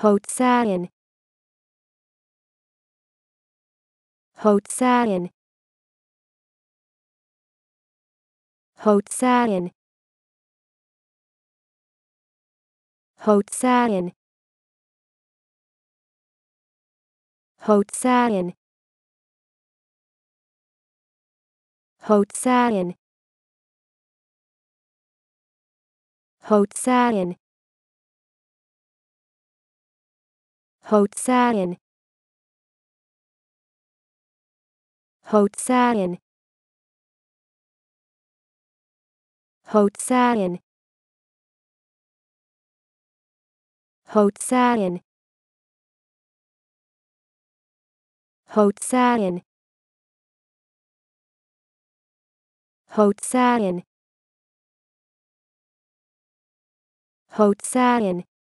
Hotsain Hotsain Hotsain Hotsain Hotsain Hotsain Hotsain Hotsain Hotsain Hotsain Hotsain Hotsain Hotsain